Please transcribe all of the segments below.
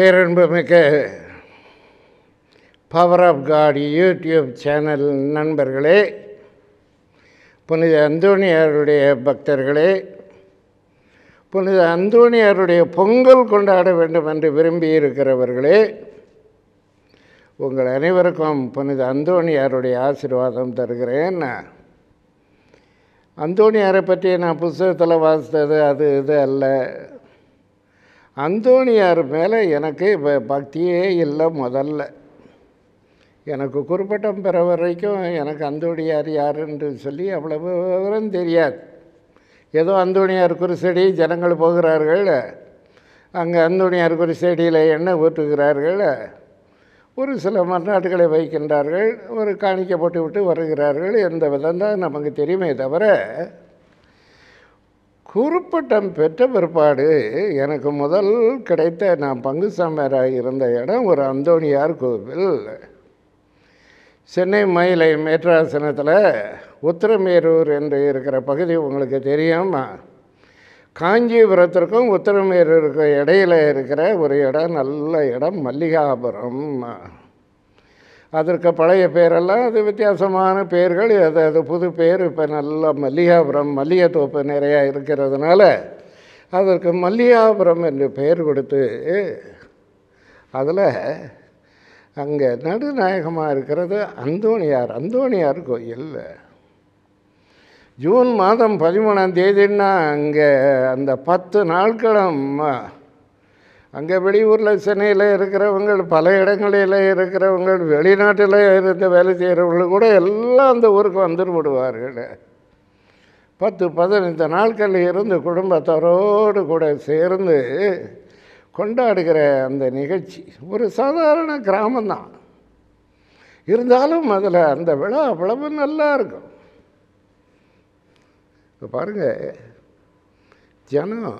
பேரன்புமிக்க power of God YouTube channel நண்பர்களே புனித அந்தோணியாருடைய பக்தர்களே புனித அந்தோணியாருடைய பொங்கல் கொண்டாட வேண்டும் என்று விரும்பி இருக்கிறவர்களே உங்கள் அனைவருக்கும் புனித அந்தோணியாருடைய ஆசீர்வாதம் தருகிறேன் அந்தோணியாரை பற்றி நான் புஸ்தகத்தில் வாசித்தது அது இது அல்ல அந்தோணியார் மேலே எனக்கு இப்போ பக்தியே இல்லை முதல்ல எனக்கு குறிப்பிட்டம் பெற வரைக்கும் எனக்கு அந்தோணியார் யாருன்னு சொல்லி அவ்வளவு விவரம் தெரியாது ஏதோ அந்தோணியார் குருசடி ஜனங்கள் போகிறார்கள் அங்கே அந்தோணியார் குருசடியில் எண்ணெய் ஊற்றுகிறார்கள் ஒரு சில மறுநாட்டுகளை வைக்கின்றார்கள் ஒரு காணிக்கை போட்டு விட்டு வருகிறார்கள் எந்த விதம் தான் நமக்கு தெரியுமே தவிர குறுப்பட்டம் பெற்ற பிற்பாடு எனக்கு முதல் கிடைத்த நான் பங்கு சமராக இருந்த இடம் ஒரு அந்தோணியார் கோவில் சென்னை மயிலை மேற்றாசனத்தில் உத்தரமேரூர் என்று இருக்கிற பகுதி உங்களுக்கு தெரியுமா காஞ்சிபுரத்திற்கும் உத்தரமேரூருக்கும் இடையில் இருக்கிற ஒரு இடம் நல்ல இடம் மல்லிகாபுரம் அதற்கு பழைய பேரெல்லாம் அது வித்தியாசமான பேர்கள் அது அது புது பேர் இப்போ நல்லா மல்லிகாபுரம் தோப்பு நிறையா இருக்கிறதுனால அதற்கு மல்லிகாபுரம் என்று பெயர் கொடுத்து அதில் அங்கே நடுநாயகமாக இருக்கிறது அந்தோணியார் அந்தோணியார் கோயில் ஜூன் மாதம் பதிமூணாம் தேதின்னா அங்கே அந்த பத்து நாட்களும் அங்கே வெளியூரில் சென்னையில் இருக்கிறவங்கள் பல இடங்களில் இருக்கிறவங்கள் வெளிநாட்டில் இருந்து வேலை செய்கிறவங்களும் கூட எல்லாம் அந்த ஊருக்கு வந்துட்டு விடுவார்கள் பத்து பதினைந்து நாட்கள் இருந்து குடும்பத்தரோடு கூட சேர்ந்து கொண்டாடுகிற அந்த நிகழ்ச்சி ஒரு சாதாரண கிராமந்தான் இருந்தாலும் அதில் அந்த விழா அவ்வளவு நல்லா இருக்கும் இப்போ பாருங்கள் ஜனம்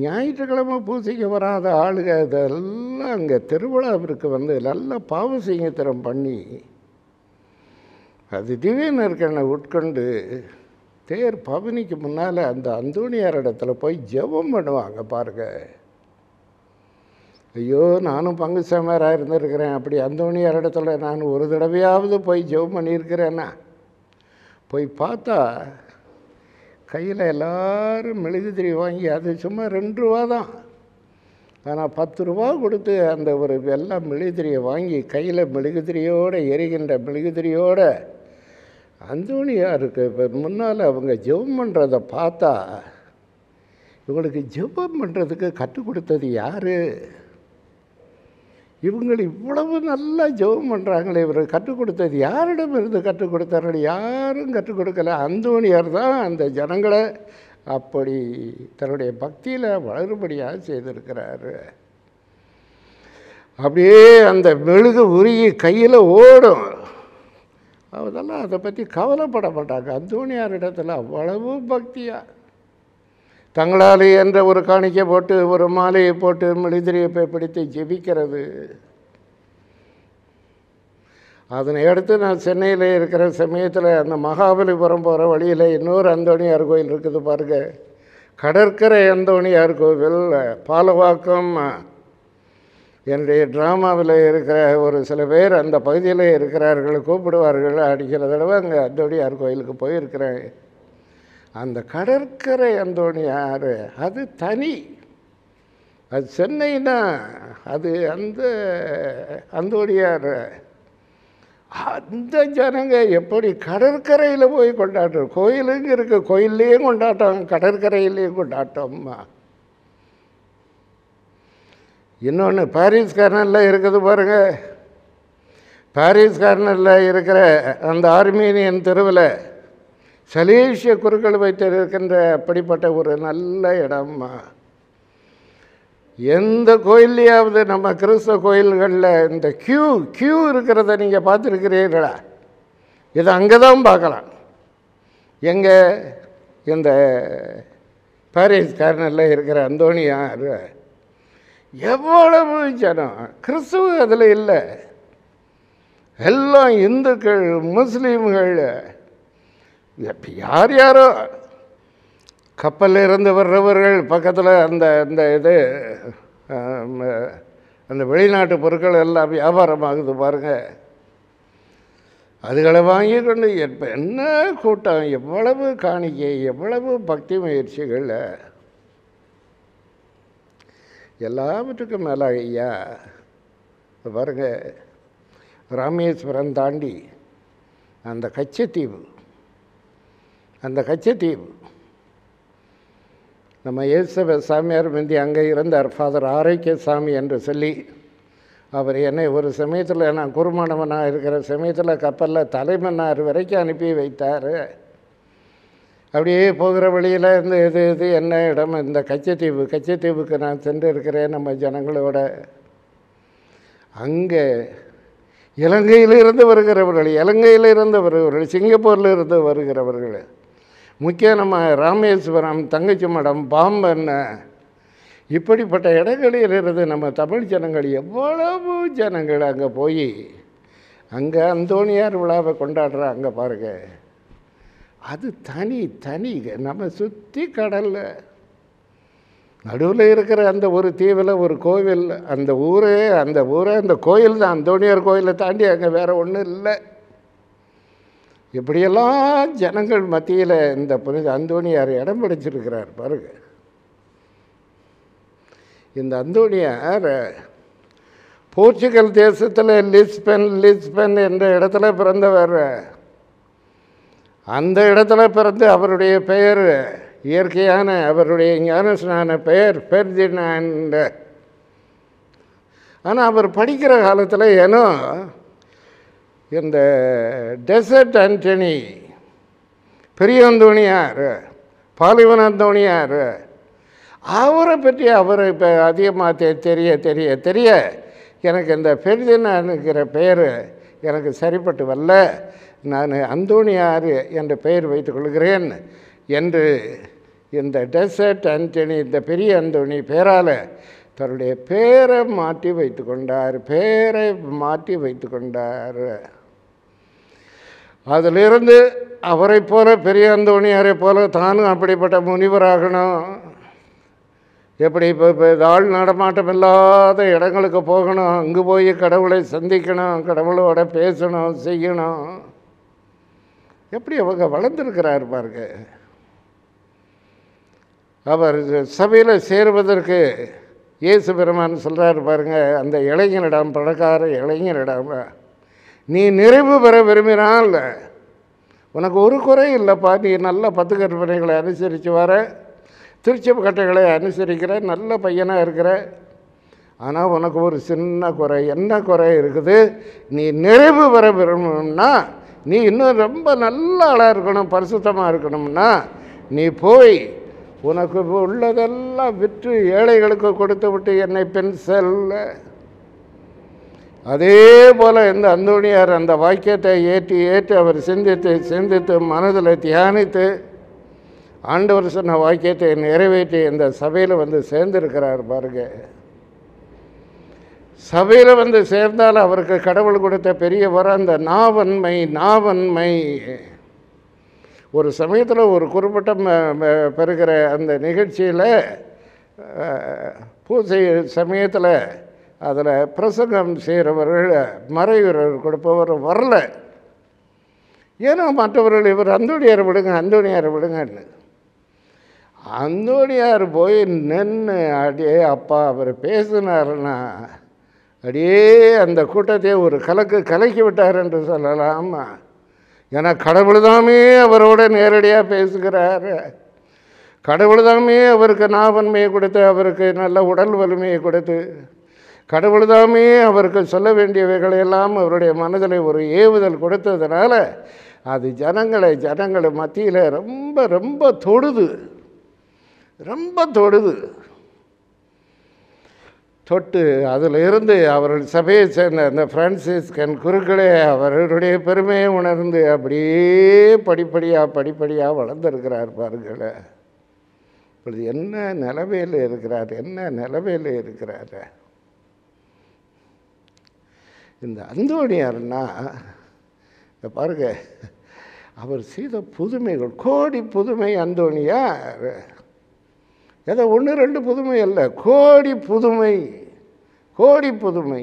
ஞாயிற்றுக்கிழமை பூசைக்கு வராத ஆளுக இதெல்லாம் அங்கே திருவிழாவிற்கு வந்து நல்ல சிங்கத்திரம் பண்ணி அது நெருக்கனை உட்கொண்டு தேர் பவனிக்கு முன்னால் அந்த அந்தோணியார் இடத்துல போய் ஜெபம் பண்ணுவாங்க பாருங்க ஐயோ நானும் பங்கு சமராக இருந்திருக்கிறேன் அப்படி அந்தோணியார் இடத்துல நான் ஒரு தடவையாவது போய் ஜெபம் பண்ணியிருக்கிறேன்னா போய் பார்த்தா கையில் எல்லோரும் திரி வாங்கி அது சும்மா ரெண்டு ரூபா தான் ஆனால் பத்து ரூபா கொடுத்து அந்த ஒரு எல்லாம் திரியை வாங்கி கையில் மெழுகுதிரியோடு எரிகின்ற மெழுகுதிரியோடு அந்தோணியாருக்கு இப்போ முன்னால் அவங்க ஜெபம் பண்ணுறதை பார்த்தா இவங்களுக்கு ஜெபம் பண்ணுறதுக்கு கற்றுக் கொடுத்தது யார் இவங்களை இவ்வளவு நல்லா ஜெபம் பண்ணுறாங்களே இவர் கற்றுக் கொடுத்தது யாரிடம் இருந்து கற்றுக் கொடுத்தார்கள் யாரும் கற்றுக் கொடுக்கல அந்தோனியார் தான் அந்த ஜனங்களை அப்படி தன்னுடைய பக்தியில் வளரும்படியாக செய்திருக்கிறாரு அப்படியே அந்த மெழுகு உருகி கையில் ஓடும் அதெல்லாம் அதை பற்றி கவலைப்பட மாட்டாங்க அந்தோனியார் இடத்துல அவ்வளவு பக்தியாக தங்களாலி என்ற ஒரு காணிக்கை போட்டு ஒரு மாலையை போட்டு மெழுதிரியப்பை பிடித்து ஜெபிக்கிறது அதனை அடுத்து நான் சென்னையில் இருக்கிற சமயத்தில் அந்த மகாபலிபுரம் போகிற வழியில் இன்னொரு அந்தோணியார் கோயில் இருக்குது பாருங்க கடற்கரை அந்தோணியார் கோவில் பாலவாக்கம் என்னுடைய ட்ராமாவில் இருக்கிற ஒரு சில பேர் அந்த பகுதியில் இருக்கிறார்கள் கூப்பிடுவார்கள் அடிக்கிற தடவை அங்கே அந்தோணியார் கோயிலுக்கு போயிருக்கிறேன் அந்த கடற்கரை அந்தோணி ஆறு அது தனி அது சென்னைனா அது அந்த அந்தோணியார் அந்த ஜனங்க எப்படி கடற்கரையில் போய் கொண்டாட்டம் கோயிலுக்கு இருக்கு கோயில்லையும் கொண்டாட்டம் கடற்கரையிலையும் கொண்டாட்டம்மா இன்னொன்று பாரிஸ் கார்னரில் இருக்குது பாருங்கள் பாரிஸ் கார்னரில் இருக்கிற அந்த ஆர்மீனியன் தெருவில் சலேசிய குருக்கள் வைத்திருக்கின்ற அப்படிப்பட்ட ஒரு நல்ல இடமா எந்த கோயில்லையாவது நம்ம கிறிஸ்தவ கோயில்களில் இந்த கியூ கியூ இருக்கிறத நீங்கள் பார்த்துருக்கிறீர்களா இது அங்கே தான் பார்க்கலாம் எங்கே இந்த பாரிஸ் கார்னரில் இருக்கிற அந்தோனியார் எவ்வளவு ஜனம் கிறிஸ்துவ அதில் இல்லை எல்லாம் இந்துக்கள் முஸ்லீம்கள் யார் யாரோ கப்பலில் இருந்து வர்றவர்கள் பக்கத்தில் அந்த அந்த இது அந்த வெளிநாட்டு பொருட்கள் எல்லாம் வியாபாரமாகுது பாருங்கள் அதுகளை வாங்கி கொண்டு எப்போ என்ன கூட்டம் எவ்வளவு காணிக்கை எவ்வளவு பக்தி முயற்சிகளில் எல்லாவற்றுக்கும் மேலாக ஐயா பாருங்கள் ராமேஸ்வரம் தாண்டி அந்த கச்சத்தீவு அந்த கச்சத்தீவு நம்ம இயேசவ சாமியார் முந்தி அங்கே இருந்தார் ஃபாதர் ஆரோக்கிய சாமி என்று சொல்லி அவர் என்னை ஒரு சமயத்தில் நான் குருமானவனாக இருக்கிற சமயத்தில் கப்பலில் தலைமன்னார் வரைக்கும் அனுப்பி வைத்தார் அப்படியே போகிற வழியில் இந்த எது இது என்ன இடம் இந்த கச்சத்தீவு கச்சத்தீவுக்கு நான் சென்று இருக்கிறேன் நம்ம ஜனங்களோட அங்கே இலங்கையிலிருந்து வருகிறவர்கள் இலங்கையிலிருந்து வருகிறவர்கள் சிங்கப்பூரில் இருந்து வருகிறவர்கள் முக்கிய நம்ம ராமேஸ்வரம் தங்கச்சி மடம் பாம்பன் இப்படிப்பட்ட இடங்களில் இருந்து நம்ம தமிழ் ஜனங்கள் எவ்வளவு ஜனங்கள் அங்கே போய் அங்கே அந்தோணியார் விழாவை கொண்டாடுற அங்கே பாருங்க அது தனி தனி நம்ம சுற்றி கடலில் நடுவில் இருக்கிற அந்த ஒரு தீவில் ஒரு கோவில் அந்த ஊரே அந்த ஊரே அந்த கோயில் தான் அந்தோணியார் கோயிலை தாண்டி அங்கே வேறு ஒன்றும் இல்லை இப்படியெல்லாம் ஜனங்கள் மத்தியில் இந்த புனித அந்தோணியார் இடம் பிடிச்சிருக்கிறார் பாருங்க இந்த அந்தோணியார் போர்ச்சுகல் தேசத்தில் லிஸ்பென் லிஸ்பென் என்ற இடத்துல பிறந்தவர் அந்த இடத்துல பிறந்து அவருடைய பெயர் இயற்கையான அவருடைய ஞானஸ்னான பெயர் பெர்தினான் ஆனால் அவர் படிக்கிற காலத்தில் ஏன்னா இந்த டெசர்ட் ஆண்டனி பெரியந்தோணியார் பாலிவனந்தோணியார் அவரை பற்றி அவரை இப்போ அதிகமாக தெரிய தெரிய தெரிய எனக்கு இந்த பெரிதினானுங்கிற பெயர் எனக்கு சரிப்பட்டு வரல நான் அந்தோணியார் என்ற பெயர் வைத்துக்கொள்கிறேன் என்று இந்த டெசர்ட் ஆண்டனி இந்த பெரிய அந்தோணி பேரால் தன்னுடைய பேரை மாற்றி வைத்து கொண்டார் பேரை மாற்றி வைத்து கொண்டார் அதிலிருந்து அவரை போல பெரிய அந்தோணியாரை போல தானும் அப்படிப்பட்ட முனிவராகணும் எப்படி இப்போ இப்போ இது ஆள் நடமாட்டம் இல்லாத இடங்களுக்கு போகணும் அங்கே போய் கடவுளை சந்திக்கணும் கடவுளோட பேசணும் செய்யணும் எப்படி அவங்க வளர்ந்துருக்கிறார் பாருங்க அவர் சபையில் சேருவதற்கு இயேசு பெருமான் சொல்கிறார் பாருங்க அந்த இளைஞரிடம் பழக்கார இளைஞனிடம் நீ நிறைவு பெற விரும்பினால் உனக்கு ஒரு குறை இல்லைப்பா நீ நல்ல பத்து கற்பனைகளை அனுசரித்து வர திருச்சி கட்டைகளை அனுசரிக்கிற நல்ல பையனாக இருக்கிற ஆனால் உனக்கு ஒரு சின்ன குறை என்ன குறை இருக்குது நீ நிறைவு பெற விரும்பணும்னா நீ இன்னும் ரொம்ப நல்ல ஆளாக இருக்கணும் பரிசுத்தமாக இருக்கணும்னா நீ போய் உனக்கு உள்ளதெல்லாம் விற்று ஏழைகளுக்கு கொடுத்து விட்டு என்னை பென்சல்ல அதே போல் இந்த அந்தோணியார் அந்த வாக்கியத்தை ஏற்றி ஏற்றி அவர் சிந்தித்து சிந்தித்து மனதில் தியானித்து ஆண்டவர் சொன்ன வாக்கியத்தை நிறைவேற்றி இந்த சபையில் வந்து சேர்ந்திருக்கிறார் பாருங்க சபையில் வந்து சேர்ந்தால் அவருக்கு கடவுள் கொடுத்த பெரிய வர அந்த நாவன்மை நாவன்மை ஒரு சமயத்தில் ஒரு குறிப்பிட்ட பெறுகிற அந்த நிகழ்ச்சியில் பூஜை சமயத்தில் அதில் பிரசங்கம் செய்கிறவர்கள் மறைவீரர் கொடுப்பவர் வரல ஏன்னா மற்றவர்கள் இவர் அந்தோணியார் விடுங்க அந்தோணியார் விடுங்கன்னு அந்தோணியார் போய் நின்று அடியே அப்பா அவர் பேசினாருன்னா அடியே அந்த கூட்டத்தை ஒரு கலக்கு கலக்கி விட்டார் என்று சொல்லலாம் ஏன்னா கடவுள் தாமே அவரோட நேரடியாக பேசுகிறார் கடவுள் தாமே அவருக்கு நாவன்மையை கொடுத்து அவருக்கு நல்ல உடல் வலிமையை கொடுத்து கடவுள்தாமே அவர்கள் சொல்ல வேண்டியவைகளையெல்லாம் அவருடைய மனதில் ஒரு ஏவுதல் கொடுத்ததுனால அது ஜனங்களை ஜனங்களை மத்தியில் ரொம்ப ரொம்ப தொடுது ரொம்ப தொடுது தொட்டு அதிலிருந்து அவர்கள் சபையை சேர்ந்த அந்த ஃப்ரான்சிஸ்கன் குருக்களே அவர்களுடைய பெருமையை உணர்ந்து அப்படியே படிப்படியாக படிப்படியாக வளர்ந்துருக்கிறார் பாருங்கள் இப்பொழுது என்ன நிலவையில் இருக்கிறார் என்ன நிலவையில் இருக்கிறார் இந்த அந்தோணியார்னா இப்போ பாருங்க அவர் செய்த புதுமைகள் கோடி புதுமை அந்தோணியார் ஏதோ ஒன்று ரெண்டு புதுமை அல்ல கோடி புதுமை கோடி புதுமை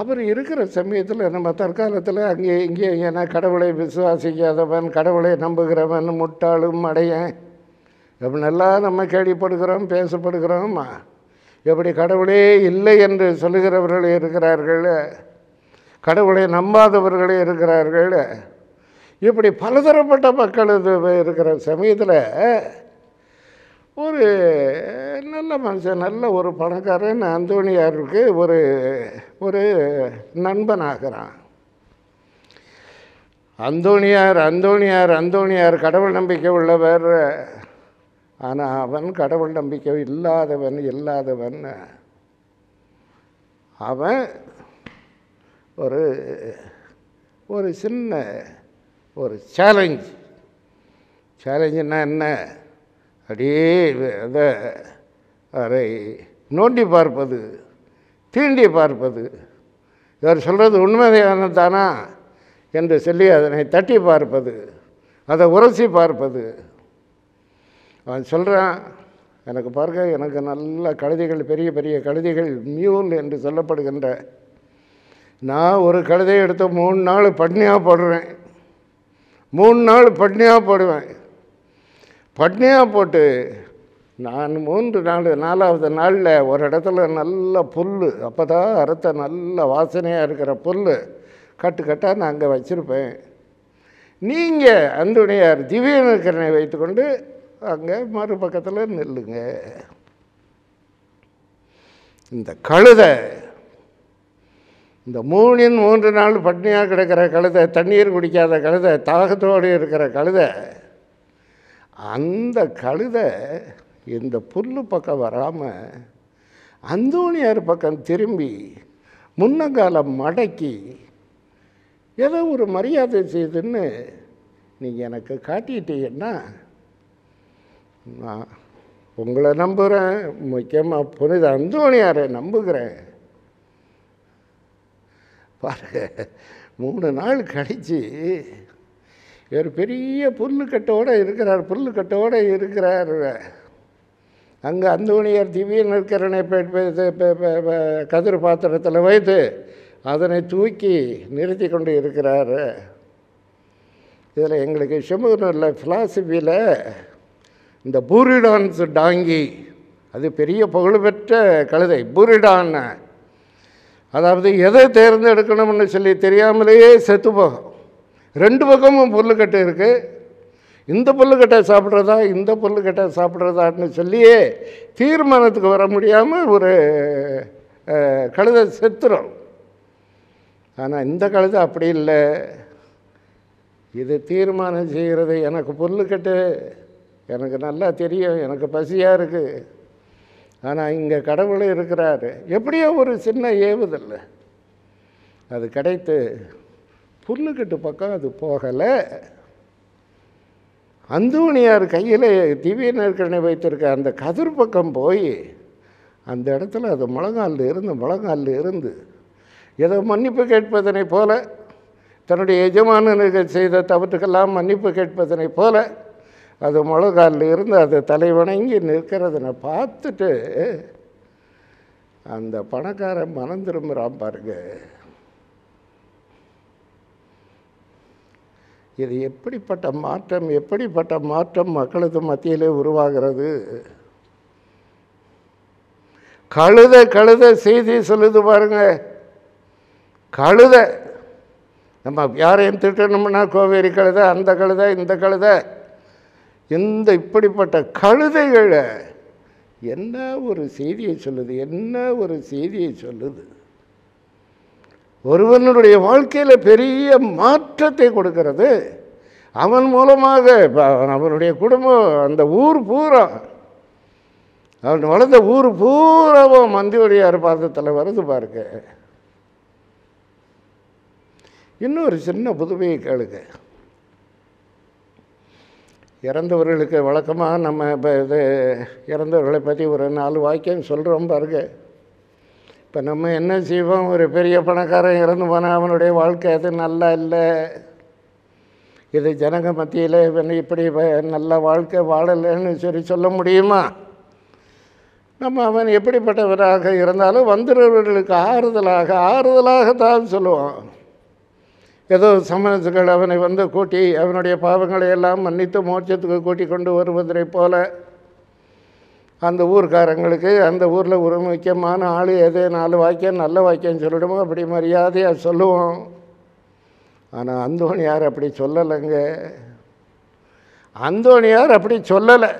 அவர் இருக்கிற சமயத்தில் நம்ம தற்காலத்தில் அங்கே இங்கே ஏன்னா கடவுளை விசுவாசிக்காதவன் கடவுளை நம்புகிறவன் முட்டாளும் அடையன் அப்படின்னெல்லாம் நம்ம கேள்விப்படுகிறோம் பேசப்படுகிறோம்மா எப்படி கடவுளே இல்லை என்று சொல்லுகிறவர்கள் இருக்கிறார்கள் கடவுளை நம்பாதவர்களே இருக்கிறார்கள் இப்படி பலதரப்பட்ட மக்கள் இருக்கிற சமயத்தில் ஒரு நல்ல மனுஷன் நல்ல ஒரு பணக்காரன் அந்தோணியாருக்கு ஒரு ஒரு நண்பனாகிறான் அந்தோணியார் அந்தோணியார் அந்தோணியார் கடவுள் நம்பிக்கை உள்ளவர் ஆனால் அவன் கடவுள் நம்பிக்கை இல்லாதவன் இல்லாதவன் அவன் ஒரு ஒரு சின்ன ஒரு சேலஞ்ச் சேலஞ்சுன்னா என்ன அப்படியே அதை அதை நோண்டி பார்ப்பது தீண்டி பார்ப்பது இவர் சொல்கிறது உண்மையான தானா என்று சொல்லி அதனை தட்டி பார்ப்பது அதை உரசி பார்ப்பது அவன் சொல்கிறான் எனக்கு பாருங்க எனக்கு நல்ல கழுதைகள் பெரிய பெரிய கழுதைகள் மியூல் என்று சொல்லப்படுகின்ற நான் ஒரு கழுதையை எடுத்து மூணு நாள் பட்னியாக போடுவேன் மூணு நாள் பட்னியாக போடுவேன் பட்னியாக போட்டு நான் மூன்று நாள் நாலாவது நாளில் ஒரு இடத்துல நல்ல புல் அப்போ தான் அறுத்த நல்ல வாசனையாக இருக்கிற புல் கட்டு கட்டாக நான் அங்கே வச்சுருப்பேன் நீங்கள் அந்துணையார் திவ்யநகரனை வைத்துக்கொண்டு அங்கே மறுபக்கத்தில் நெல்லுங்க இந்த கழுதை இந்த மூணின் மூன்று நாள் பட்னியாக கிடக்கிற கழுதை தண்ணீர் குடிக்காத கழுதை தாகத்தோடு இருக்கிற கழுதை அந்த கழுதை இந்த புல்லு பக்கம் வராமல் அந்தோணியார் பக்கம் திரும்பி முன்னங்காலம் மடக்கி ஏதோ ஒரு மரியாதை செய்துன்னு நீங்கள் எனக்கு காட்டிட்டீங்கன்னா நான் உங்களை நம்புகிறேன் முக்கியமாக புனித அந்தோணியாரை நம்புகிறேன் பாருங்க மூணு நாள் கழித்து ஒரு பெரிய புல்லுக்கட்டோடு இருக்கிறார் புல்லுக்கட்டோடு இருக்கிறார் அங்கே அந்தோணியார் திவ்யன் நிற்கிறனை கதிர் பாத்திரத்தில் வைத்து அதனை தூக்கி நிறுத்தி கொண்டு இருக்கிறார் இதில் எங்களுக்கு ஷமூரில் ஃபிலாசபியில் இந்த பூரிடான்ஸ் டாங்கி அது பெரிய புகழ்பெற்ற கழுதை பூரிடான் அதாவது எதை தேர்ந்தெடுக்கணும்னு சொல்லி தெரியாமலேயே செத்து போகும் ரெண்டு பக்கமும் புல்லுக்கட்டு இருக்குது இந்த புல்லுக்கட்டை சாப்பிட்றதா இந்த புல்லுக்கட்டை சாப்பிட்றதான்னு சொல்லியே தீர்மானத்துக்கு வர முடியாமல் ஒரு கழுதை செத்துரும் ஆனால் இந்த கழுதை அப்படி இல்லை இது தீர்மானம் செய்கிறது எனக்கு புல்லுக்கட்டு எனக்கு நல்லா தெரியும் எனக்கு பசியாக இருக்குது ஆனால் இங்கே கடவுள் இருக்கிறார் எப்படியோ ஒரு சின்ன ஏவுதல் அது கிடைத்து புல்லுக்கட்டு பக்கம் அது போகலை அந்தோணியார் கையில் திவ்ய நெற்கனை வைத்திருக்க அந்த கதிர் பக்கம் போய் அந்த இடத்துல அது முழங்காலில் இருந்து முழங்காலில் இருந்து ஏதோ மன்னிப்பு கேட்பதனை போல தன்னுடைய எஜமானனுக்கு செய்த தவற்றுக்கெல்லாம் மன்னிப்பு கேட்பதனை போல அது முழுகாலில் இருந்து அது தலை வணங்கி நிற்கிறத நான் பார்த்துட்டு அந்த பணக்காரன் மனம் திரும்புகிறான் பாருங்க இது எப்படிப்பட்ட மாற்றம் எப்படிப்பட்ட மாற்றம் மக்களது மத்தியிலே உருவாகிறது கழுத கழுத செய்தி சொல்லுது பாருங்க கழுத நம்ம யாரையும் திட்டணும்னா கோவேரி கழுத அந்த கழுத இந்த கழுதை இந்த இப்படிப்பட்ட கழுதைகளை என்ன ஒரு செய்தியை சொல்லுது என்ன ஒரு செய்தியை சொல்லுது ஒருவனுடைய வாழ்க்கையில் பெரிய மாற்றத்தை கொடுக்கிறது அவன் மூலமாக அவனுடைய குடும்பம் அந்த ஊர் பூரா அவன் வளர்ந்த ஊர் பூராவும் மந்தியுடையார் பாதத்தில் வருது பாருங்க இன்னொரு சின்ன புதுமையை கேளுங்க இறந்தவர்களுக்கு வழக்கமாக நம்ம இப்போ இது இறந்தவர்களை பற்றி ஒரு நாலு வாக்கியம் சொல்கிறோம் பாருங்க இப்போ நம்ம என்ன செய்வோம் ஒரு பெரிய பணக்காரன் இறந்து போனால் அவனுடைய வாழ்க்கை அது நல்லா இல்லை இது ஜனங்க மத்தியில் இப்படி நல்ல வாழ்க்கை வாழலைன்னு சரி சொல்ல முடியுமா நம்ம அவன் எப்படிப்பட்டவராக இருந்தாலும் வந்துடுறவர்களுக்கு ஆறுதலாக ஆறுதலாக தான் சொல்லுவான் ஏதோ சமணர்கள் அவனை வந்து கூட்டி அவனுடைய பாவங்களை எல்லாம் மன்னித்து மோட்சத்துக்கு கூட்டி கொண்டு வருவதை போல அந்த ஊர்க்காரங்களுக்கு அந்த ஊரில் ஒரு முக்கியமான ஆள் எது நாலு வாக்கியம் நல்ல வாக்கியம் சொல்லிடுமோ அப்படி மரியாதையாக சொல்லுவோம் ஆனால் அந்தோணியார் அப்படி சொல்லலைங்க அந்தோணியார் அப்படி சொல்லலை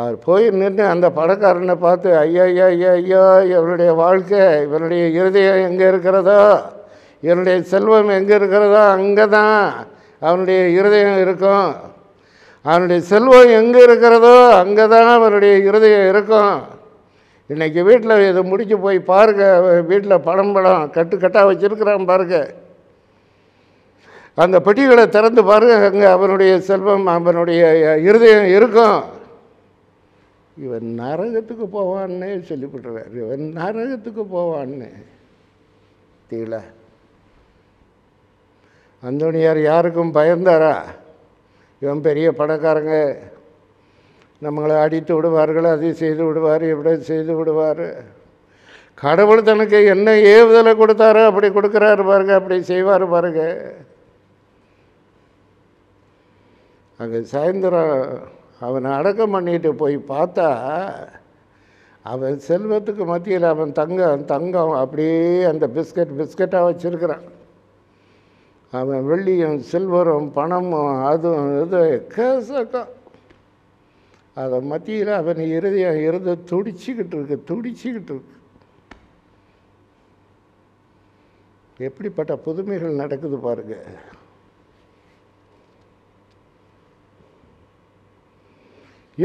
அவர் போய் நின்று அந்த படக்காரனை பார்த்து ஐயா ஐயா ஐயா ஐயா இவருடைய வாழ்க்கை இவருடைய இருதயம் எங்கே இருக்கிறதோ என்னுடைய செல்வம் எங்கே இருக்கிறதோ அங்கே தான் அவனுடைய இருதயம் இருக்கும் அவனுடைய செல்வம் எங்கே இருக்கிறதோ அங்கே தான் அவனுடைய இருதயம் இருக்கும் இன்றைக்கி வீட்டில் இதை முடிச்சு போய் பாருங்க வீட்டில் படம் படம் கட்டு கட்டாக வச்சுருக்கிறான் பாருங்க அந்த பெட்டிகளை திறந்து பாருங்க அங்கே அவனுடைய செல்வம் அவனுடைய இருதயம் இருக்கும் இவன் நரகத்துக்கு போவான்னு சொல்லிவிட்டுறார் இவன் நரகத்துக்கு போவான்னு தெரியல அந்தோணியார் யாருக்கும் பயந்தாரா இவன் பெரிய பணக்காரங்க நம்மளை அடித்து விடுவார்கள் அதை செய்து விடுவார் இப்படி செய்து விடுவார் கடவுள் தனக்கு என்ன ஏவுதலை கொடுத்தாரோ அப்படி கொடுக்குறாரு பாருங்க அப்படி செய்வார் பாருங்க அங்கே சாயந்தரம் அவனை அடக்கம் பண்ணிட்டு போய் பார்த்தா அவன் செல்வத்துக்கு மத்தியில் அவன் தங்கம் தங்கம் அப்படியே அந்த பிஸ்கட் பிஸ்கட்டாக வச்சுருக்கிறான் அவன் வெள்ளியும் சில்வரும் பணமும் அதுவும் இது கேசக்கம் அதை மத்தியில் அவன் இறுதியாக இருந்து துடிச்சிக்கிட்டு இருக்கு துடிச்சிக்கிட்டு இருக்கு எப்படிப்பட்ட புதுமைகள் நடக்குது பாருங்க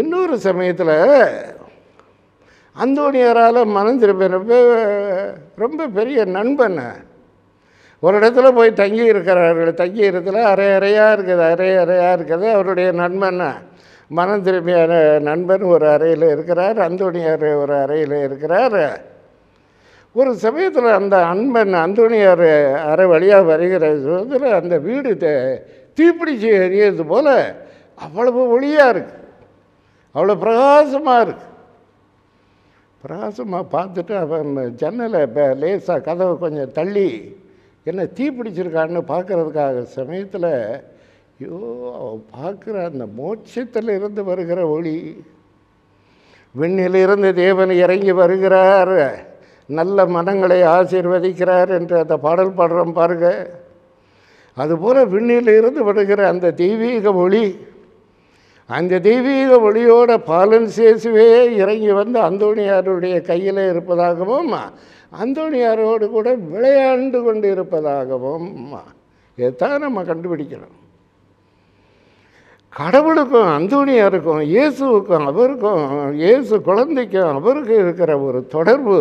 இன்னொரு சமயத்தில் அந்தோனியாரால் மனம் திரும்ப ரொம்ப பெரிய நண்பன் ஒரு இடத்துல போய் தங்கி இருக்கிறார்கள் தங்கி இருக்கிற அரை அறையாக இருக்குது அரை அறையாக இருக்குது அவருடைய நண்பன் மனம் திரும்பியான நண்பன் ஒரு அறையில் இருக்கிறார் அந்தோணியார் ஒரு அறையில் இருக்கிறார் ஒரு சமயத்தில் அந்த அன்பன் அந்தோணியார் அரை வழியாக வருகிற சமயத்தில் அந்த வீடு தீப்பிடிச்சு எறியது போல் அவ்வளவு ஒளியாக இருக்குது அவ்வளோ பிரகாசமாக இருக்குது பிரகாசமாக பார்த்துட்டு அவன் ஜன்னலை இப்போ லேசாக கதவை கொஞ்சம் தள்ளி என்ன தீ பிடிச்சிருக்கான்னு பார்க்குறதுக்காக சமயத்தில் ஐயோ அவன் பார்க்குற அந்த மோட்சத்தில் இருந்து வருகிற ஒளி விண்ணிலிருந்து தேவன் இறங்கி வருகிறார் நல்ல மனங்களை ஆசீர்வதிக்கிறார் என்று அந்த பாடல் பாடுறோம் பாருங்க அதுபோல் விண்ணிலிருந்து வருகிற அந்த தெய்வீக ஒளி அந்த தெய்வீக ஒளியோட பாலன் சேசுவே இறங்கி வந்து அந்தோணியாருடைய கையில் இருப்பதாகவும் அந்தோனியாரோடு கூட விளையாண்டு கொண்டு இருப்பதாகவும் இதைத்தான் நம்ம கண்டுபிடிக்கணும் கடவுளுக்கும் அந்தோனியாருக்கும் இயேசுவுக்கும் அவருக்கும் இயேசு குழந்தைக்கும் அவருக்கு இருக்கிற ஒரு தொடர்பு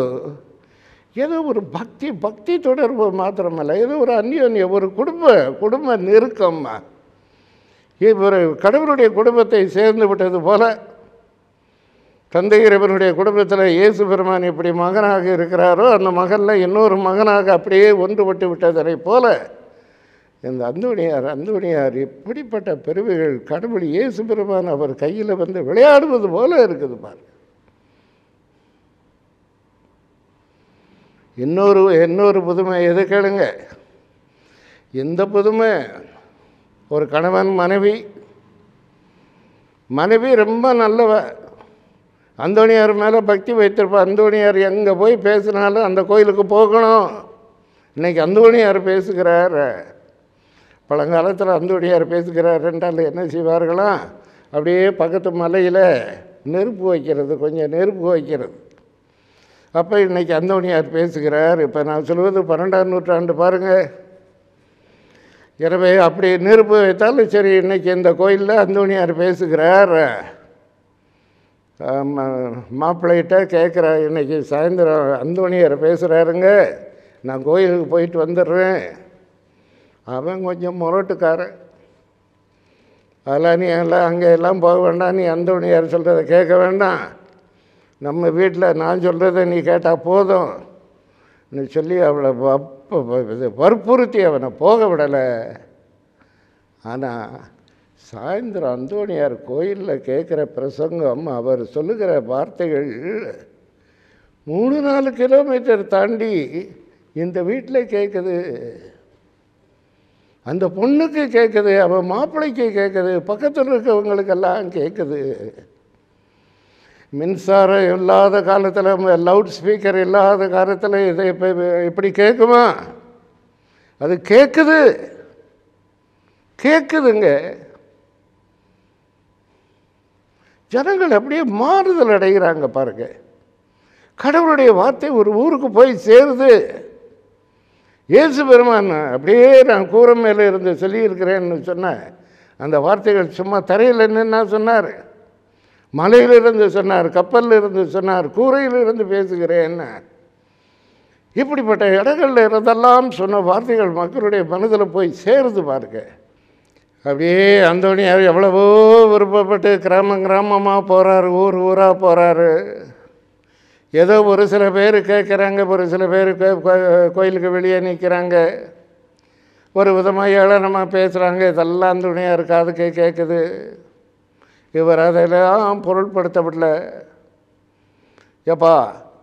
ஏதோ ஒரு பக்தி பக்தி தொடர்பு மாத்திரமல்ல ஏதோ ஒரு அந்யோன்ய ஒரு குடும்ப குடும்ப நெருக்கம் இவர் கடவுளுடைய குடும்பத்தை சேர்ந்து விட்டது போல் தந்தையிரவனுடைய குடும்பத்தில் இயேசு பெருமான் எப்படி மகனாக இருக்கிறாரோ அந்த மகனில் இன்னொரு மகனாக அப்படியே ஒன்றுபட்டு விட்டதனை போல இந்த அந்துவணியார் அந்துவணியார் இப்படிப்பட்ட பெருமைகள் கடவுள் இயேசு பெருமான் அவர் கையில் வந்து விளையாடுவது போல இருக்குது பாரு இன்னொரு இன்னொரு புதுமை எது கேளுங்க இந்த புதுமை ஒரு கணவன் மனைவி மனைவி ரொம்ப நல்லவ அந்தோணியார் மேலே பக்தி வைத்திருப்பார் அந்தோணியார் எங்கே போய் பேசினாலும் அந்த கோயிலுக்கு போகணும் இன்றைக்கி அந்தோணியார் பேசுகிறார் பழங்காலத்தில் அந்தோணியார் பேசுகிறார் ரெண்டால் என்ன செய்வார்களாம் அப்படியே பக்கத்து மலையில் நெருப்பு வைக்கிறது கொஞ்சம் நெருப்பு வைக்கிறது அப்போ இன்றைக்கி அந்தோணியார் பேசுகிறார் இப்போ நான் சொல்வது பன்னெண்டாம் நூற்றாண்டு பாருங்கள் எனவே அப்படி நெருப்பு வைத்தாலும் சரி இன்றைக்கி இந்த கோயிலில் அந்தோணியார் பேசுகிறார் மாப்பிள்ளைகிட்ட கேட்குற இன்றைக்கி சாயந்தரம் அந்தோணியர் பேசுகிறாருங்க நான் கோயிலுக்கு போயிட்டு வந்துடுறேன் அவன் கொஞ்சம் முரட்டுக்காரன் அதெல்லாம் நீ எல்லாம் அங்கே எல்லாம் போக வேண்டாம் நீ அந்தோணியார் சொல்கிறத கேட்க வேண்டாம் நம்ம வீட்டில் நான் சொல்கிறத நீ கேட்டால் போதும் நீ சொல்லி அவளை அப்போ வற்புறுத்தி அவனை போக விடலை ஆனால் சாயந்தரம் அந்தோணியார் கோயிலில் கேட்குற பிரசங்கம் அவர் சொல்லுகிற வார்த்தைகள் மூணு நாலு கிலோமீட்டர் தாண்டி இந்த வீட்டில் கேட்குது அந்த பொண்ணுக்கு கேட்குது அவன் மாப்பிள்ளைக்கு கேட்குது பக்கத்தில் இருக்கவங்களுக்கெல்லாம் கேட்குது மின்சாரம் இல்லாத காலத்தில் லவுட் ஸ்பீக்கர் இல்லாத காலத்தில் இதை இப்போ இப்படி கேட்குமா அது கேட்குது கேட்குதுங்க ஜனங்கள் அப்படியே மாறுதல் அடைகிறாங்க பாருங்க கடவுளுடைய வார்த்தை ஒரு ஊருக்கு போய் சேருது இயேசு பெருமான் அப்படியே நான் கூரை மேலே இருந்து சொல்லியிருக்கிறேன்னு சொன்னேன் அந்த வார்த்தைகள் சும்மா தரையில் என்னென்ன சொன்னார் மலையிலிருந்து சொன்னார் கப்பலில் இருந்து சொன்னார் கூரையிலிருந்து பேசுகிறேன்னு இப்படிப்பட்ட இடங்களில் இருந்தெல்லாம் சொன்ன வார்த்தைகள் மக்களுடைய மனதில் போய் சேருது பாருங்கள் அப்படியே அந்தோடனே எவ்வளவோ விருப்பப்பட்டு கிராமம் கிராமமாக போகிறாரு ஊர் ஊராக போகிறாரு ஏதோ ஒரு சில பேர் கேட்குறாங்க ஒரு சில பேர் கோயிலுக்கு வெளியே நிற்கிறாங்க ஒரு விதமாக ஏளனமாக பேசுகிறாங்க இதெல்லாம் துணியாக இருக்காதுக்கு கேட்குது இவர் அதெல்லாம் பொருட்படுத்தப்படல எப்பா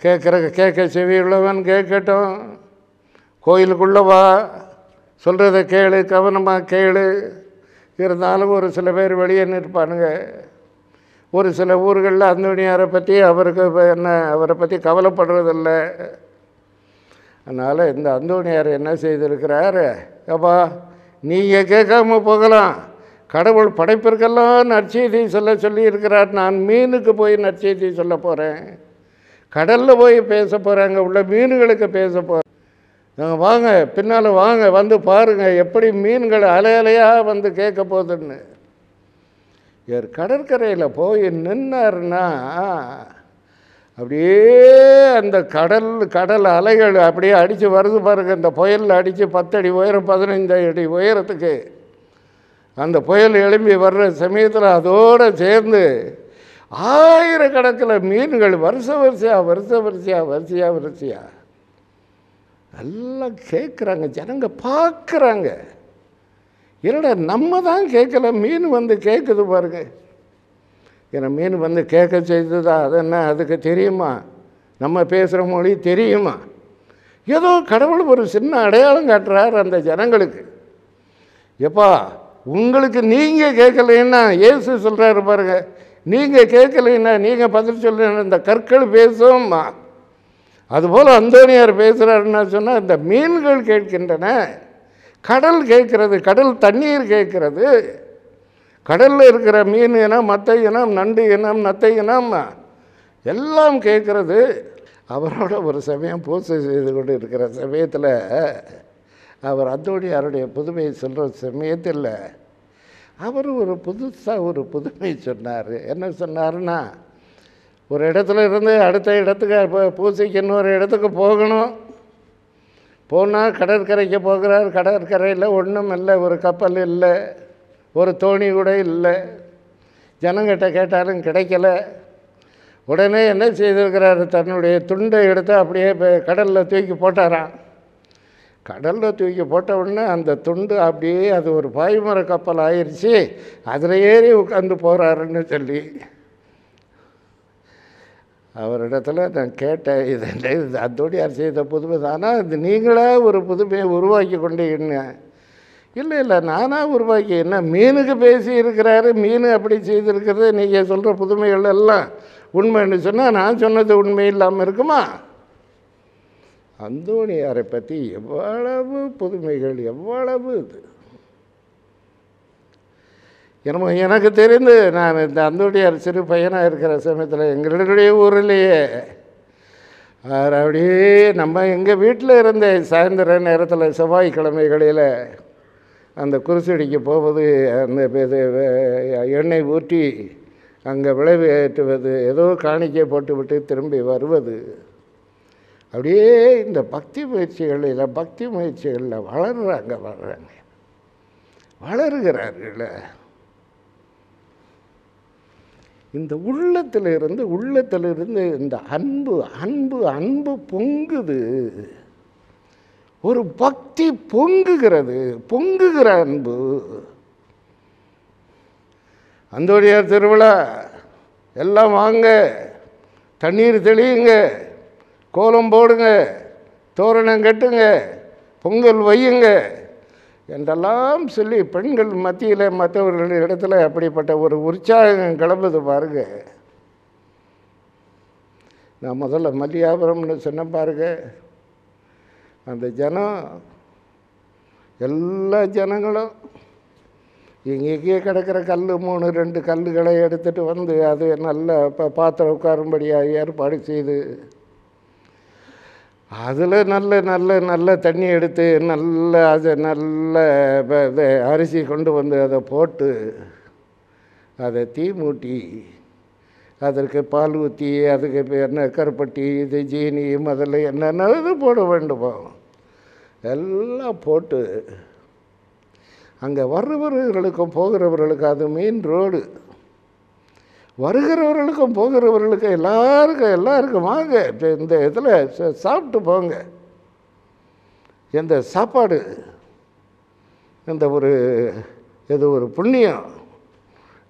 கேட்குற கேட்க செவி உள்ளவன் கேட்கட்டும் கோயிலுக்குள்ளே வா சொல்கிறத கேளு கவனமாக கேளு இருந்தாலும் ஒரு சில பேர் வெளியே நிற்பானுங்க ஒரு சில ஊர்களில் அந்தோணியாரை பற்றி அவருக்கு என்ன அவரை பற்றி கவலைப்படுறதில்ல அதனால் இந்த அந்தோனியார் என்ன செய்திருக்கிறாரு அப்பா நீங்கள் கேட்காம போகலாம் கடவுள் படைப்பிற்கெல்லாம் நற்செய்தி சொல்ல சொல்லியிருக்கிறார் நான் மீனுக்கு போய் நற்செய்தி சொல்ல போகிறேன் கடலில் போய் பேச போகிறாங்க உள்ள மீன்களுக்கு பேச போகிறேன் நாங்கள் வாங்க பின்னால் வாங்க வந்து பாருங்கள் எப்படி மீன்கள் அலை அலையாக வந்து கேட்க போகுதுன்னு இவர் கடற்கரையில் போய் நின்னார்னா அப்படியே அந்த கடல் கடல் அலைகள் அப்படியே அடித்து வருது பாருங்கள் இந்த புயலில் அடித்து பத்தடி உயரம் பதினைந்து அடி உயரத்துக்கு அந்த புயல் எழும்பி வர்ற சமயத்தில் அதோடு சேர்ந்து ஆயிரக்கணக்கில் மீன்கள் வருஷ வரிசையாக வருஷ வரிசையாக வரிசையாக வரிசையாக எல்லாம் கேட்குறாங்க ஜனங்க பார்க்குறாங்க என்னடா நம்ம தான் கேட்கல மீன் வந்து கேட்குது பாருங்க ஏன்னா மீன் வந்து கேட்க செய்ததா அது என்ன அதுக்கு தெரியுமா நம்ம பேசுகிற மொழி தெரியுமா ஏதோ கடவுள் ஒரு சின்ன அடையாளம் காட்டுறார் அந்த ஜனங்களுக்கு எப்பா உங்களுக்கு நீங்கள் கேட்கலைன்னா ஏசு சொல்கிறாரு பாருங்க நீங்கள் கேட்கலைன்னா நீங்கள் பதில் சொல்லுங்கள் இந்த கற்கள் பேசும்மா அதுபோல் அந்தோனியார் பேசுகிறாருன்னு சொன்னால் இந்த மீன்கள் கேட்கின்றன கடல் கேட்கிறது கடல் தண்ணீர் கேட்கிறது கடலில் இருக்கிற மீன் இனம் மத்தை இனம் நண்டு இனம் நத்தை இனம் எல்லாம் கேட்குறது அவரோட ஒரு சமயம் பூசை செய்து கொண்டு இருக்கிற சமயத்தில் அவர் அந்தோடியாருடைய புதுமையை சொல்கிற சமயத்தில் அவர் ஒரு புதுசாக ஒரு புதுமை சொன்னார் என்ன சொன்னார்னா ஒரு இடத்துல இருந்து அடுத்த இடத்துக்கு இப்போ பூசைக்கு இன்னொரு இடத்துக்கு போகணும் போனால் கடற்கரைக்கு போகிறார் கடற்கரையில் ஒன்றும் இல்லை ஒரு கப்பல் இல்லை ஒரு தோணி கூட இல்லை ஜனங்கிட்ட கேட்டாலும் கிடைக்கல உடனே என்ன செய்திருக்கிறார் தன்னுடைய துண்டை எடுத்து அப்படியே கடலில் தூக்கி போட்டாராம் கடலில் தூக்கி போட்ட உடனே அந்த துண்டு அப்படியே அது ஒரு பாய்மர கப்பல் ஆயிடுச்சு அதில் ஏறி உட்காந்து போகிறாருன்னு சொல்லி அவரிடத்துல நான் கேட்டேன் இது அதோடு யார் செய்த புதுமை ஆனால் இது நீங்களாக ஒரு புதுமையை உருவாக்கி கொண்டீங்கன்னு இல்லை இல்லை நானாக உருவாக்கி என்ன மீனுக்கு பேசி இருக்கிறாரு மீன் அப்படி செய்திருக்கிறது நீங்கள் சொல்கிற புதுமைகள் எல்லாம் உண்மைன்னு சொன்னால் நான் சொன்னது உண்மை இல்லாமல் இருக்குமா அந்தோணியாரை பற்றி எவ்வளவு புதுமைகள் எவ்வளவு இது எனக்கு எனக்கு தெரிந்து நான் இந்த அந்தோட்டியார் சிறு பையனாக இருக்கிற சமயத்தில் எங்களுடைய ஊரிலேயே அவர் அப்படியே நம்ம எங்கள் வீட்டில் இருந்த சாயந்தர நேரத்தில் செவ்வாய்க்கிழமைகளில் அந்த குருசடிக்கு போவது அந்த எண்ணெய் ஊற்றி அங்கே விளைவு ஏற்றுவது ஏதோ காணிக்கை போட்டுவிட்டு திரும்பி வருவது அப்படியே இந்த பக்தி முயற்சிகளில் பக்தி முயற்சிகளில் வளர்கிறாங்க வளர்கிறாங்க வளர்கிறார்கள் இந்த உள்ளத்திலிருந்து உள்ளத்திலிருந்து இந்த அன்பு அன்பு அன்பு பொங்குது ஒரு பக்தி பொங்குகிறது பொங்குகிற அன்பு அந்தோடியார் திருவிழா எல்லாம் வாங்க தண்ணீர் தெளியுங்க கோலம் போடுங்க தோரணம் கட்டுங்க பொங்கல் வையுங்க என்றெல்லாம் சொல்லி பெண்கள் மத்தியில் மற்றவர்கள் இடத்துல அப்படிப்பட்ட ஒரு உற்சாகம் கிளம்புது பாருங்க நான் முதல்ல மல்லியாபுரம்னு சொன்ன பாருங்க அந்த ஜனம் எல்லா ஜனங்களும் இங்கேயே கிடக்கிற கல் மூணு ரெண்டு கல்லுகளை எடுத்துகிட்டு வந்து அது நல்லா இப்போ பாத்திரம் உட்காரும்படியாக ஏற்பாடு செய்து அதில் நல்ல நல்ல நல்ல தண்ணி எடுத்து நல்ல அதை நல்ல அரிசி கொண்டு வந்து அதை போட்டு அதை தீ மூட்டி அதற்கு பால் ஊற்றி அதுக்கு என்ன கருப்பட்டி இது ஜீனியும் அதில் என்னென்ன இது போட வேண்டுமோ எல்லாம் போட்டு அங்கே வர்றவர்களுக்கும் போகிறவர்களுக்கும் அது மெயின் ரோடு வருகிறவர்களுக்கும் போகிறவர்களுக்கும் எல்லாருக்கும் எல்லாருக்கும் வாங்க இந்த இதில் சாப்பிட்டு போங்க இந்த சாப்பாடு இந்த ஒரு இது ஒரு புண்ணியம்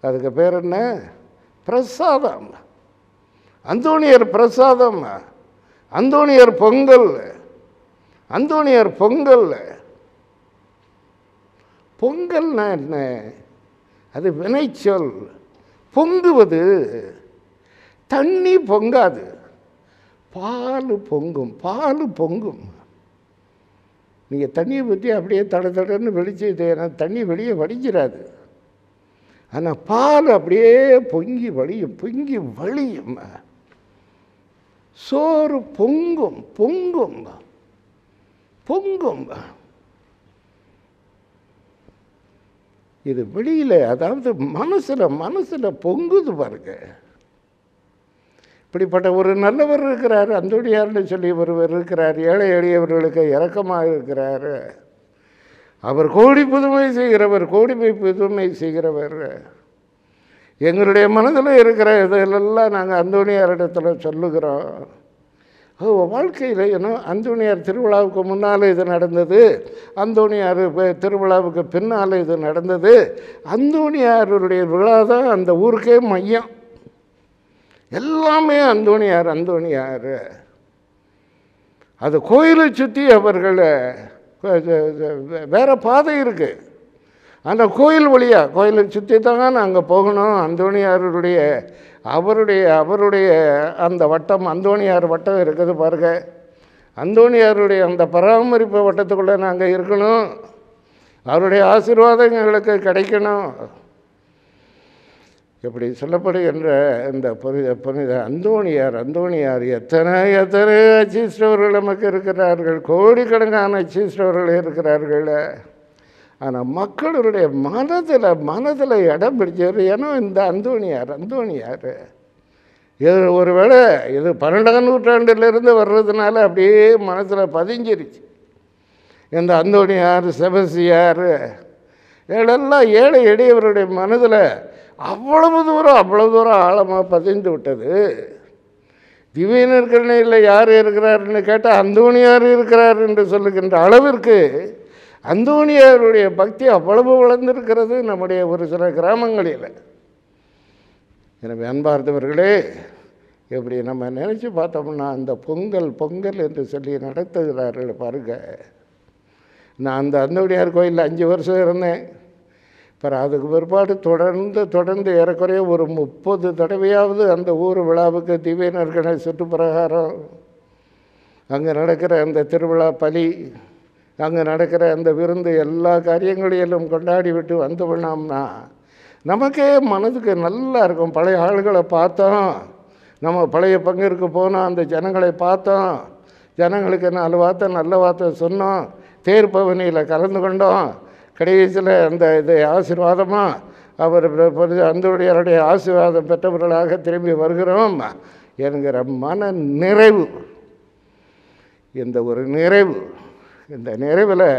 அதுக்கு பேர் என்ன பிரசாதம் அந்தோணியர் பிரசாதம் அந்தோணியர் பொங்கல் அந்தோணியர் பொங்கல் பொங்கல்னா என்ன அது வினைச்சொல் பொங்குவது தண்ணி பொங்காது பால் பொங்கும் பால் பொங்கும் நீங்கள் தண்ணியை பற்றி அப்படியே தட தடன்னு வெளிச்சு தண்ணி வெளியே வடிஞ்சிடாது ஆனால் பால் அப்படியே பொங்கி வழியும் பொங்கி வழியும் சோறு பொங்கும் பொங்கும் பொங்கும் இது வெளியில் அதாவது மனசில் மனசில் பொங்குது பாருங்க இப்படிப்பட்ட ஒரு நல்லவர் இருக்கிறார் அந்தோடியார்னு சொல்லி ஒருவர் இருக்கிறார் ஏழை எளியவர்களுக்கு இறக்கமாக இருக்கிறார் அவர் கோடி புதுமை செய்கிறவர் கோடிமை புதுமை செய்கிறவர் எங்களுடைய மனதில் இருக்கிற இதெல்லாம் நாங்கள் அந்தோணியாரிடத்தில் சொல்லுகிறோம் வாழ்க்கையில் ஏன்னா அந்தோணியார் திருவிழாவுக்கு முன்னால் இது நடந்தது அந்தோணியார் திருவிழாவுக்கு பின்னால் இது நடந்தது அந்தோணியாருடைய விழா தான் அந்த ஊருக்கே மையம் எல்லாமே அந்தோணியார் அந்தோணியார் அது கோயிலை சுற்றி அவர்கள் வேறு பாதை இருக்குது அந்த கோயில் வழியாக கோயிலை சுற்றி தான் நாங்கள் போகணும் அந்தோணியாருடைய அவருடைய அவருடைய அந்த வட்டம் அந்தோணியார் வட்டம் இருக்குது பாருங்க அந்தோணியாருடைய அந்த பராமரிப்பு வட்டத்துக்குள்ளே நாங்கள் இருக்கணும் அவருடைய ஆசீர்வாதம் எங்களுக்கு கிடைக்கணும் இப்படி சொல்லப்படுகின்ற இந்த புனித புனித அந்தோணியார் அந்தோணியார் எத்தனை எத்தனை அச்சீஸ்டவர்கள் நமக்கு இருக்கிறார்கள் கோடிக்கணக்கான அச்சீஸ்டவர்கள் இருக்கிறார்கள் ஆனால் மக்களுடைய மனதில் மனதில் இடம் பிடிச்சவர் ஏன்னா இந்த அந்தோணியார் அந்தோணியார் இது ஒருவேளை இது பன்னெண்டாம் நூற்றாண்டுலேருந்து வர்றதுனால அப்படியே மனசில் பதிஞ்சிருச்சு இந்த அந்தோணியார் செபசியார் இதெல்லாம் ஏழை எளியவருடைய மனதில் அவ்வளவு தூரம் அவ்வளவு தூரம் ஆழமாக பதிந்து விட்டது திவ்யனர் இல்லை யார் இருக்கிறாருன்னு கேட்டால் அந்தோணியார் இருக்கிறார் என்று சொல்லுகின்ற அளவிற்கு அந்தோணியாருடைய பக்தி அவ்வளவு வளர்ந்திருக்கிறது நம்முடைய ஒரு சில கிராமங்களில் எனவே அன்பார்ந்தவர்களே எப்படி நம்ம நினச்சி பார்த்தோம்னா அந்த பொங்கல் பொங்கல் என்று சொல்லி நடத்துகிறார்கள் பாருங்க நான் அந்த அந்தோணியார் கோயிலில் அஞ்சு வருஷம் இருந்தேன் பிற அதுக்கு பிற்பாடு தொடர்ந்து தொடர்ந்து ஏறக்குறைய ஒரு முப்பது தடவையாவது அந்த ஊர் விழாவுக்கு திவ்யநற்கனை சுற்றுப்பிரகாரம் அங்கே நடக்கிற அந்த திருவிழா பலி அங்கே நடக்கிற அந்த விருந்து எல்லா காரியங்களிலும் கொண்டாடி விட்டு வந்து நமக்கே மனதுக்கு நல்லா இருக்கும் பழைய ஆளுகளை பார்த்தோம் நம்ம பழைய பங்கிற்கு போனோம் அந்த ஜனங்களை பார்த்தோம் ஜனங்களுக்கு நல்ல வார்த்தை நல்ல வார்த்தை சொன்னோம் தேர் பவனியில் கலந்து கொண்டோம் கடைசியில் அந்த இது ஆசீர்வாதமாக அவர் அந்தோடையருடைய ஆசீர்வாதம் பெற்றவர்களாக திரும்பி வருகிறோம் என்கிற மன நிறைவு இந்த ஒரு நிறைவு இந்த நிறைவில்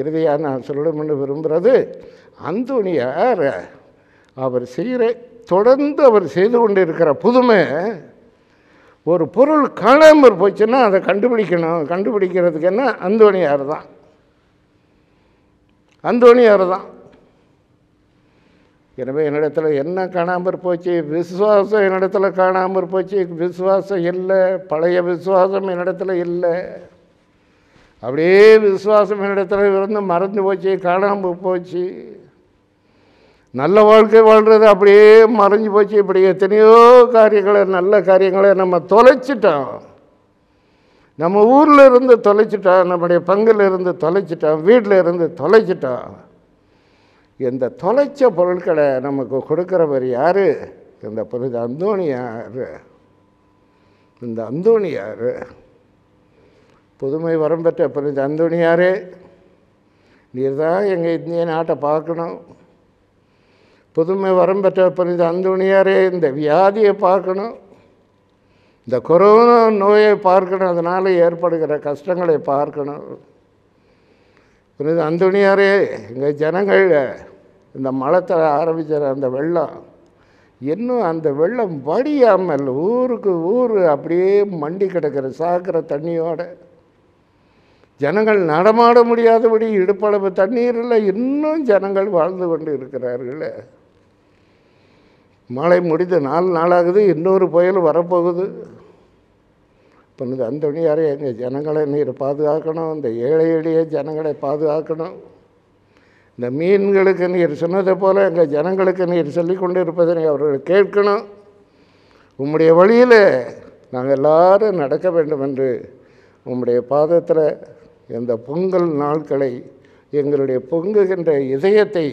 இறுதியாக நான் சொல்லணும்னு விரும்புகிறது அந்தோனியார் அவர் செய்கிற தொடர்ந்து அவர் செய்து கொண்டு இருக்கிற புதுமை ஒரு பொருள் காணாமல் போச்சுன்னா அதை கண்டுபிடிக்கணும் கண்டுபிடிக்கிறதுக்கு என்ன அந்தோணியார் தான் அந்தோணியார் தான் எனவே என்னிடத்தில் என்ன காணாமல் போச்சு விசுவாசம் என்னிடத்தில் காணாமல் போச்சு விசுவாசம் இல்லை பழைய விசுவாசம் என்னிடத்தில் இல்லை அப்படியே விசுவாசம் என்னிடத்தில் இருந்து மறந்து போச்சு காணாமல் போச்சு நல்ல வாழ்க்கை வாழ்கிறது அப்படியே மறைஞ்சு போச்சு இப்படி எத்தனையோ காரியங்களை நல்ல காரியங்களை நம்ம தொலைச்சிட்டோம் நம்ம ஊரில் இருந்து தொலைச்சிட்டோம் நம்முடைய பங்கில் இருந்து தொலைச்சிட்டோம் வீட்டில் இருந்து தொலைச்சிட்டோம் இந்த தொலைச்ச பொருட்களை நமக்கு கொடுக்குறவர் யார் இந்த பொருள் அந்தோணியார் இந்த அந்தோணியார் புதுமை வரம் பெற்ற புனித அந்தோணியாரே நீர் தான் எங்கள் இந்திய நாட்டை பார்க்கணும் புதுமை வரம் பெற்ற புனித அந்தோணியாரே இந்த வியாதியை பார்க்கணும் இந்த கொரோனா நோயை பார்க்கணும் அதனால் ஏற்படுகிற கஷ்டங்களை பார்க்கணும் புனித அந்தோணியாரே எங்கள் ஜனங்கள் இந்த மலத்தில் ஆரம்பித்த அந்த வெள்ளம் இன்னும் அந்த வெள்ளம் வடியாமல் ஊருக்கு ஊர் அப்படியே மண்டி கிடக்கிற சாக்கிற தண்ணியோடு ஜனங்கள் நடமாட முடியாதபடி இடுப்பளவு தண்ணீரில் இன்னும் ஜனங்கள் வாழ்ந்து கொண்டு இருக்கிறார்கள் மழை முடிந்து நாலு நாளாகுது இன்னொரு புயல் வரப்போகுது பண்ணுது அந்த வழியாரே எங்கள் ஜனங்களை நீர் பாதுகாக்கணும் இந்த ஏழை எளிய ஜனங்களை பாதுகாக்கணும் இந்த மீன்களுக்கு நீர் சொன்னதை போல் எங்கள் ஜனங்களுக்கு நீர் சொல்லி கொண்டு இருப்பதனை அவர்கள் கேட்கணும் உம்முடைய வழியில் நாங்கள் எல்லோரும் நடக்க வேண்டும் என்று உம்முடைய பாதத்தில் இந்த பொங்கல் நாட்களை எங்களுடைய பொங்குகின்ற இதயத்தை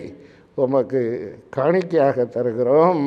உமக்கு காணிக்கையாக தருகிறோம்